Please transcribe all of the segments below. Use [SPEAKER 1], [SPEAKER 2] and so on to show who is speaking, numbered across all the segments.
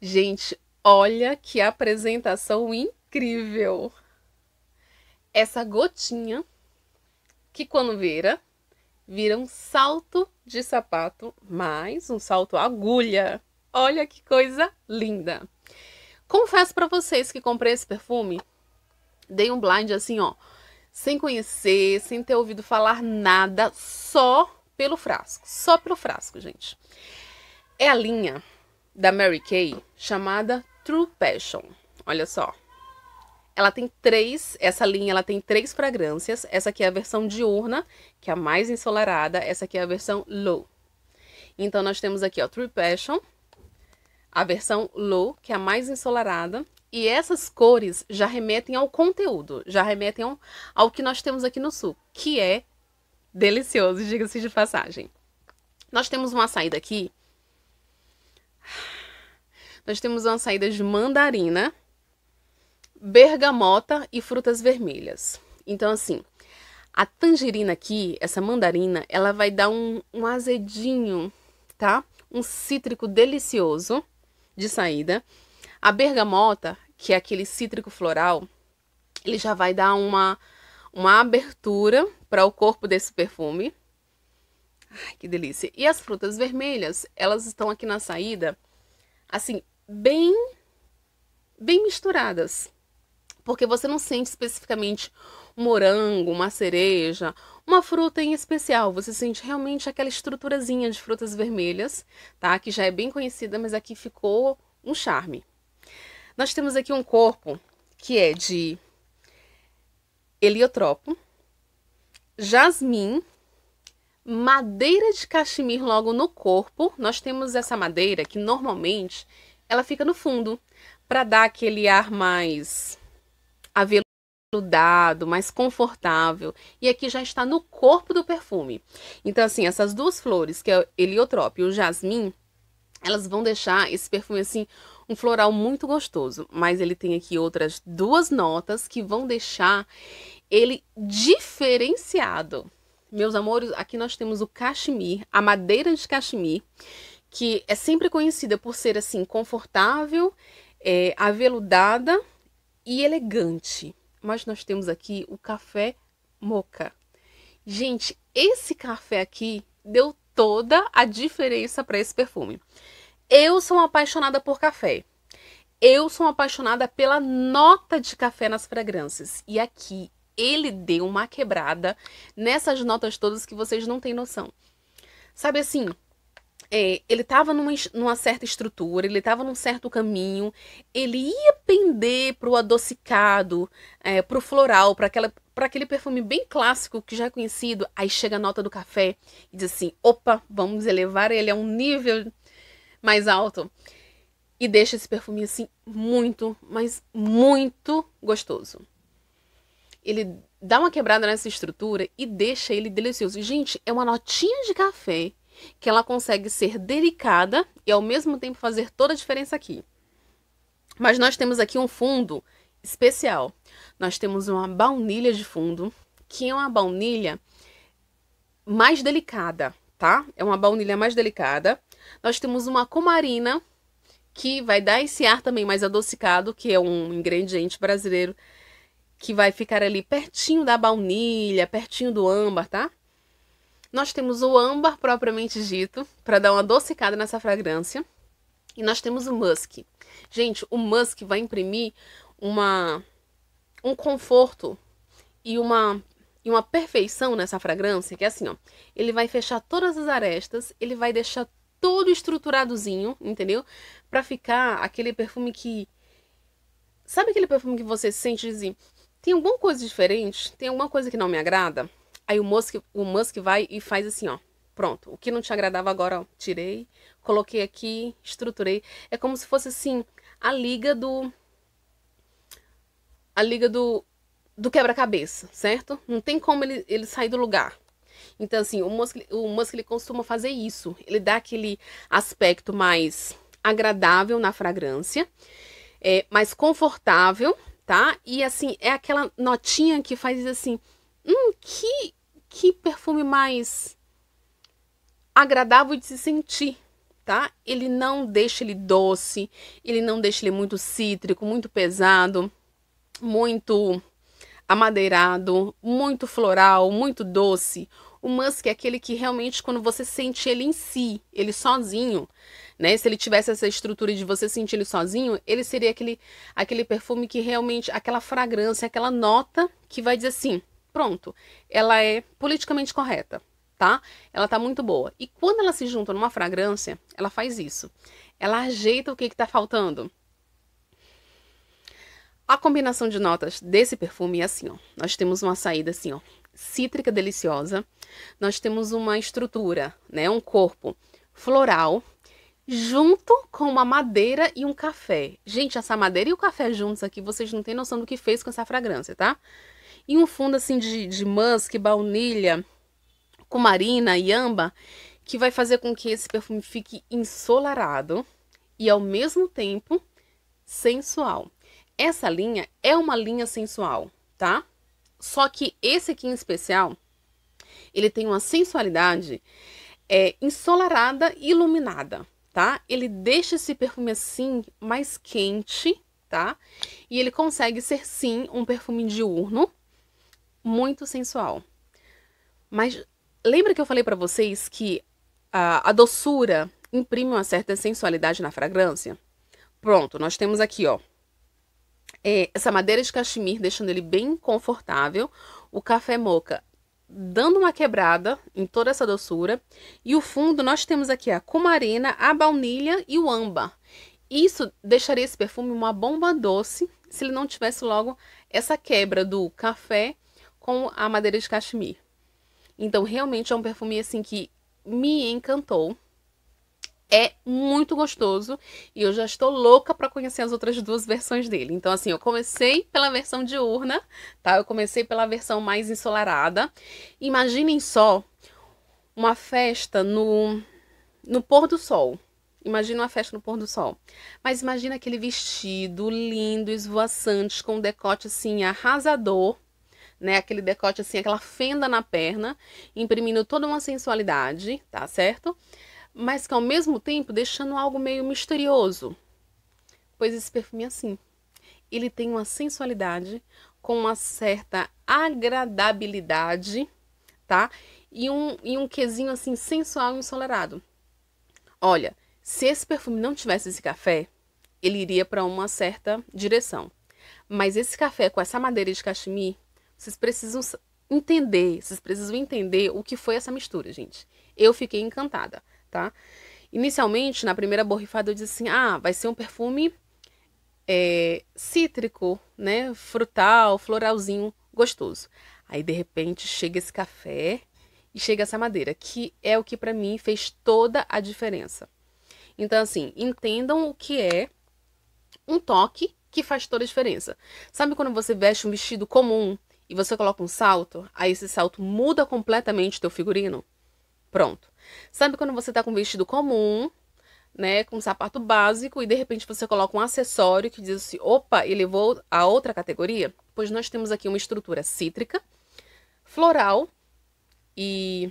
[SPEAKER 1] Gente, olha que apresentação incrível! Essa gotinha que quando vira, vira um salto de sapato, mais um salto agulha. Olha que coisa linda! Confesso para vocês que comprei esse perfume, dei um blind assim, ó, sem conhecer, sem ter ouvido falar nada, só pelo frasco, só pelo frasco, gente. É a linha da Mary Kay chamada True Passion. Olha só. Ela tem três, essa linha ela tem três fragrâncias. Essa aqui é a versão diurna, que é a mais ensolarada. Essa aqui é a versão low. Então nós temos aqui, ó, True Passion, a versão low, que é a mais ensolarada. E essas cores já remetem ao conteúdo, já remetem ao, ao que nós temos aqui no sul, que é delicioso, diga-se de passagem. Nós temos uma saída aqui nós temos uma saída de mandarina, bergamota e frutas vermelhas. Então, assim, a tangerina aqui, essa mandarina, ela vai dar um, um azedinho, tá? Um cítrico delicioso de saída. A bergamota, que é aquele cítrico floral, ele já vai dar uma, uma abertura para o corpo desse perfume. Ai, que delícia. E as frutas vermelhas, elas estão aqui na saída, assim, bem, bem misturadas. Porque você não sente especificamente um morango, uma cereja, uma fruta em especial. Você sente realmente aquela estruturazinha de frutas vermelhas, tá? Que já é bem conhecida, mas aqui ficou um charme. Nós temos aqui um corpo que é de heliotropo, jasmim, madeira de cachimir logo no corpo. Nós temos essa madeira que normalmente ela fica no fundo para dar aquele ar mais aveludado, mais confortável. E aqui já está no corpo do perfume. Então assim, essas duas flores, que é o heliotrópio e o jasmim, elas vão deixar esse perfume assim um floral muito gostoso, mas ele tem aqui outras duas notas que vão deixar ele diferenciado. Meus amores, aqui nós temos o cachemir, a madeira de cachemir, que é sempre conhecida por ser assim confortável, é, aveludada e elegante. Mas nós temos aqui o café moca. Gente, esse café aqui deu toda a diferença para esse perfume. Eu sou apaixonada por café. Eu sou apaixonada pela nota de café nas fragrâncias. E aqui ele deu uma quebrada nessas notas todas que vocês não têm noção. Sabe assim, é, ele estava numa, numa, certa estrutura, ele estava num certo caminho, ele ia pender para o adocicado, é, para o floral, para aquele perfume bem clássico que já é conhecido. Aí chega a nota do café e diz assim: opa, vamos elevar ele a um nível mais alto. E deixa esse perfume assim muito, mas muito gostoso ele dá uma quebrada nessa estrutura e deixa ele delicioso. Gente, é uma notinha de café que ela consegue ser delicada e ao mesmo tempo fazer toda a diferença aqui. Mas nós temos aqui um fundo especial. Nós temos uma baunilha de fundo, que é uma baunilha mais delicada, tá? É uma baunilha mais delicada. Nós temos uma comarina que vai dar esse ar também mais adocicado, que é um ingrediente brasileiro que vai ficar ali pertinho da baunilha, pertinho do âmbar, tá? Nós temos o âmbar propriamente dito, para dar uma adocicada nessa fragrância. E nós temos o musk. Gente, o musk vai imprimir uma um conforto e uma e uma perfeição nessa fragrância, que é assim, ó. Ele vai fechar todas as arestas, ele vai deixar todo estruturadozinho, entendeu? Para ficar aquele perfume que sabe aquele perfume que você sente dizer, assim, tem alguma coisa diferente? Tem alguma coisa que não me agrada? Aí o Musk, o Musk vai e faz assim, ó. Pronto, o que não te agradava agora, ó, tirei, coloquei aqui, estruturei. É como se fosse assim, a liga do a liga do do quebra-cabeça, certo? Não tem como ele, ele sair do lugar. Então, assim, o Musk, o Musk ele costuma fazer isso. Ele dá aquele aspecto mais agradável na fragrância, é, mais confortável tá? E assim, é aquela notinha que faz assim, hum, que, que perfume mais agradável de se sentir, tá? Ele não deixa ele doce, ele não deixa ele muito cítrico, muito pesado, muito amadeirado, muito floral, muito doce. O musk é aquele que realmente, quando você sente ele em si, ele sozinho, né? Se ele tivesse essa estrutura de você sentir ele sozinho, ele seria aquele, aquele perfume que realmente, aquela fragrância, aquela nota que vai dizer assim: pronto, ela é politicamente correta, tá? Ela tá muito boa. E quando ela se junta numa fragrância, ela faz isso. Ela ajeita o que, que tá faltando a combinação de notas desse perfume é assim, ó. Nós temos uma saída assim, ó, cítrica deliciosa. Nós temos uma estrutura, né, um corpo floral junto com uma madeira e um café. Gente, essa madeira e o café juntos aqui, vocês não têm noção do que fez com essa fragrância, tá? E um fundo assim de, de musk, baunilha, cumarina e amba, que vai fazer com que esse perfume fique ensolarado e ao mesmo tempo sensual. Essa linha é uma linha sensual, tá? Só que esse aqui em especial, ele tem uma sensualidade é, ensolarada e iluminada, tá? Ele deixa esse perfume assim mais quente, tá? E ele consegue ser sim um perfume diurno, muito sensual. Mas lembra que eu falei para vocês que a, a doçura imprime uma certa sensualidade na fragrância? Pronto, nós temos aqui, ó, é, essa madeira de cachemir, deixando ele bem confortável, o café moca dando uma quebrada em toda essa doçura, e o fundo nós temos aqui a cumarina, a baunilha e o âmbar. Isso deixaria esse perfume uma bomba doce se ele não tivesse logo essa quebra do café com a madeira de cachemir. Então, realmente é um perfume assim que me encantou é muito gostoso e eu já estou louca para conhecer as outras duas versões dele. Então, assim, eu comecei pela versão diurna, tá? Eu comecei pela versão mais ensolarada. Imaginem só uma festa no, no pôr do sol. Imagina uma festa no pôr do sol. Mas imagina aquele vestido lindo, esvoaçante, com um decote assim arrasador, né? Aquele decote assim, aquela fenda na perna, imprimindo toda uma sensualidade, tá certo? mas que ao mesmo tempo deixando algo meio misterioso. Pois esse perfume é assim. Ele tem uma sensualidade, com uma certa agradabilidade, tá? E um, e um quesinho assim sensual e ensolarado. Olha, se esse perfume não tivesse esse café, ele iria para uma certa direção. Mas esse café com essa madeira de cachemir, vocês precisam entender, vocês precisam entender o que foi essa mistura, gente. Eu fiquei encantada tá? Inicialmente, na primeira borrifada, eu disse assim: ah, vai ser um perfume é, cítrico, né? Frutal, floralzinho, gostoso. Aí, de repente, chega esse café e chega essa madeira, que é o que para mim fez toda a diferença. Então, assim, entendam o que é um toque que faz toda a diferença. Sabe quando você veste um vestido comum e você coloca um salto, aí esse salto muda completamente teu figurino? Pronto. Sabe quando você tá com um vestido comum, né, com um sapato básico e de repente você coloca um acessório que diz assim, opa, elevou a outra categoria? Pois nós temos aqui uma estrutura cítrica, floral e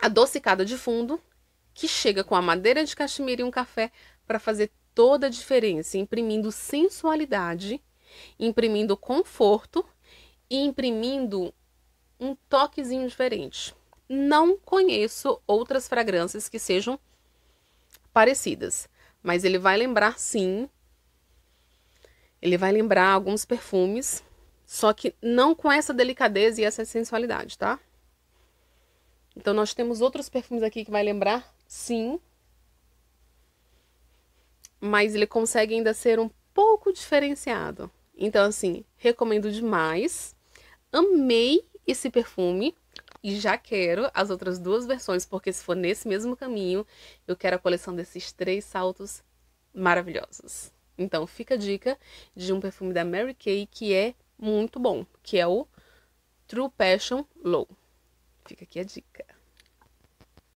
[SPEAKER 1] adocicada de fundo, que chega com a madeira de cachemira e um café para fazer toda a diferença, imprimindo sensualidade, imprimindo conforto e imprimindo um toquezinho diferente não conheço outras fragrâncias que sejam parecidas, mas ele vai lembrar sim. Ele vai lembrar alguns perfumes, só que não com essa delicadeza e essa sensualidade, tá? Então nós temos outros perfumes aqui que vai lembrar sim, mas ele consegue ainda ser um pouco diferenciado. Então assim, recomendo demais. Amei esse perfume e já quero as outras duas versões, porque se for nesse mesmo caminho, eu quero a coleção desses três saltos maravilhosos. Então fica a dica de um perfume da Mary Kay que é muito bom, que é o True Passion Low. Fica aqui a dica.